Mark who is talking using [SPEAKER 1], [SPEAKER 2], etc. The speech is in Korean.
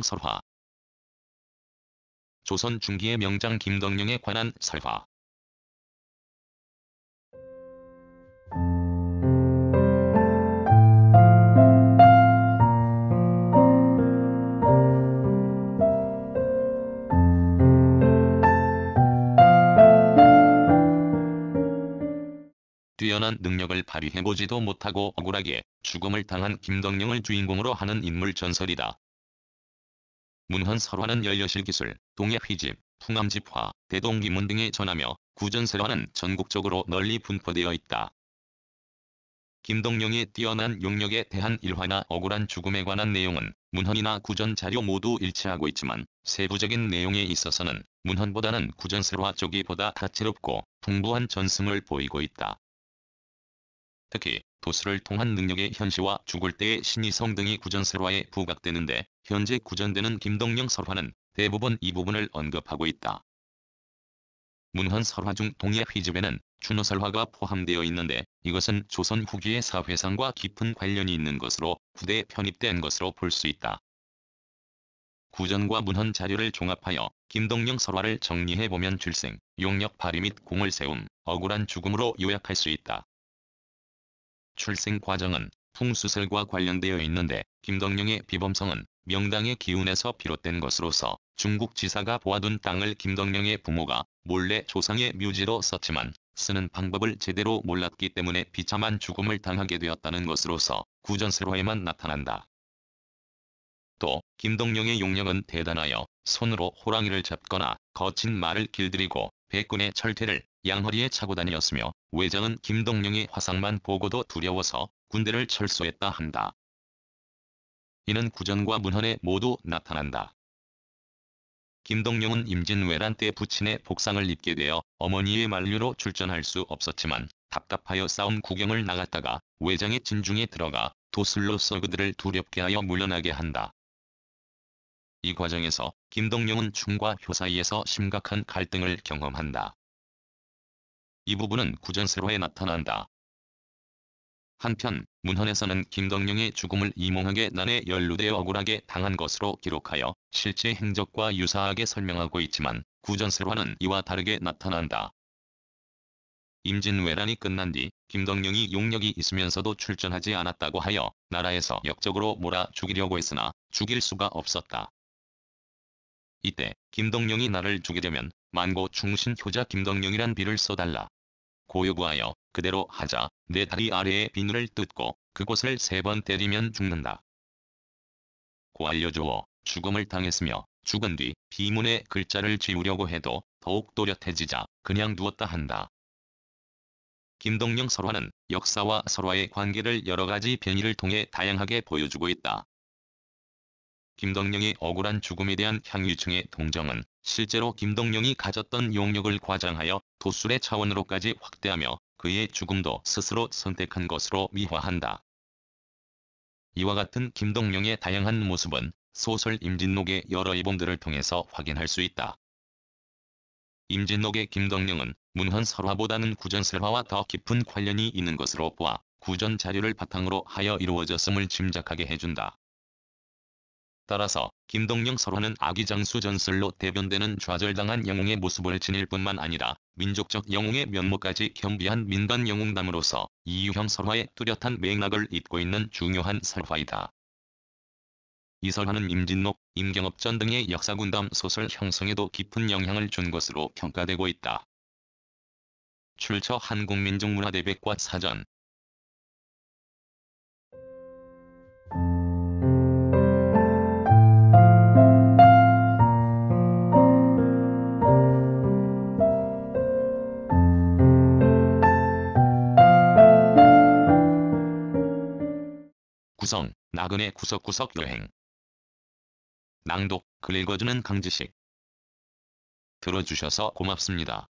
[SPEAKER 1] 명 설화 조선 중기의 명장 김덕령에 관한 설화 뛰어난 능력을 발휘해보지도 못하고 억울하게 죽음을 당한 김덕령을 주인공으로 하는 인물 전설이다. 문헌설화는 열려실 기술, 동해휘집, 풍암집화, 대동기문 등에 전하며 구전설화는 전국적으로 널리 분포되어 있다. 김동영의 뛰어난 용력에 대한 일화나 억울한 죽음에 관한 내용은 문헌이나 구전 자료 모두 일치하고 있지만 세부적인 내용에 있어서는 문헌보다는 구전설화 쪽이 보다 다채롭고 풍부한 전승을 보이고 있다. 특히 도수를 통한 능력의 현실와 죽을 때의 신이성 등이 구전설화에 부각되는데 현재 구전되는 김동영 설화는 대부분 이 부분을 언급하고 있다. 문헌 설화 중 동해 휘집에는 추노 설화가 포함되어 있는데 이것은 조선 후기의 사회상과 깊은 관련이 있는 것으로 후대에 편입된 것으로 볼 수 있다. 구전과 문헌 자료를 종합하여 김동영 설화를 정리해보면 출생, 용역 발휘 및 공을 세운 억울한 죽음으로 요약할 수 있다. 출생 과정은 풍수설과 관련되어 있는데 김동영의 비범성은 명당의 기운에서 비롯된 것으로서 중국 지사가 보아둔 땅을 김덕명의 부모가 몰래 조상의 묘지로 썼지만 쓰는 방법을 제대로 몰랐기 때문에 비참한 죽음을 당하게 되었다는 것으로서 구전세로에만 나타난다. 또 김동룡의 용력은 대단하여 손으로 호랑이를 잡거나 거친 말을 길들이고 백군의 철퇴를 양허리에 차고 다니었으며 외장은 김동룡의 화상만 보고도 두려워서 군대를 철수했다 한다. 이는 구전과 문헌에 모두 나타난다. 김동룡은 임진왜란 때 부친의 복상을 입게 되어 어머니의 만류로 출전할 수 없었지만 답답하여 싸움 구경을 나갔다가 외장의 진중에 들어가 도술로서 그들을 두렵게 하여 물러나게 한다. 이 과정에서 김동룡은 충과 효 사이에서 심각한 갈등을 경험한다. 이 부분은 구전스로에 나타난다. 한편 문헌에서는 김덕령의 죽음을 이몽학의 난에 연루되어 억울하게 당한 것으로 기록하여 실제 행적과 유사하게 설명하고 있지만 구전설화는 이와 다르게 나타난다. 임진왜란이 끝난 뒤 김덕령이 용력이 있으면서도 출전하지 않았다고 하여 나라에서 역적으로 몰아 죽이려고 했으나 죽일 수가 없었다. 이때 김덕령이 나를 죽이려면 만고 충신 효자 김덕령이란 비를 써달라. 고요구하여 그대로 하자 내 다리 아래에 비누를 뜯고 그곳을 세 번 때리면 죽는다. 고 알려주어 죽음을 당했으며 죽은 뒤 비문의 글자를 지우려고 해도 더욱 또렷해지자 그냥 누웠다 한다. 김동영 설화는 역사와 설화의 관계를 여러 가지 변이를 통해 다양하게 보여주고 있다. 김동영의 억울한 죽음에 대한 향유층의 동정은 실제로 김동영이 가졌던 용력을 과장하여 도술의 차원으로까지 확대하며 그의 죽음도 스스로 선택한 것으로 미화한다. 이와 같은 김동영의 다양한 모습은 소설 임진록의 여러 이본들을 통해서 확인할 수 있다. 임진록의 김동령은 문헌 설화보다는 구전 설화와 더 깊은 관련이 있는 것으로 보아 구전 자료를 바탕으로 하여 이루어졌음을 짐작하게 해준다. 따라서 김동영 설화는 아기장수 전설로 대변되는 좌절당한 영웅의 모습을 지닐 뿐만 아니라 민족적 영웅의 면모까지 겸비한 민간 영웅담으로서 이유형 설화의 뚜렷한 맥락을 잇고 있는 중요한 설화이다. 이 설화는 임진록, 임경업 전 등의 역사군담 소설 형성에도 깊은 영향을 준 것으로 평가되고 있다. 출처 한국민족문화대백과 사전, 구성, 나그네 구석구석 여행. 낭독, 글 읽어주는 강지식. 들어주셔서 고맙습니다.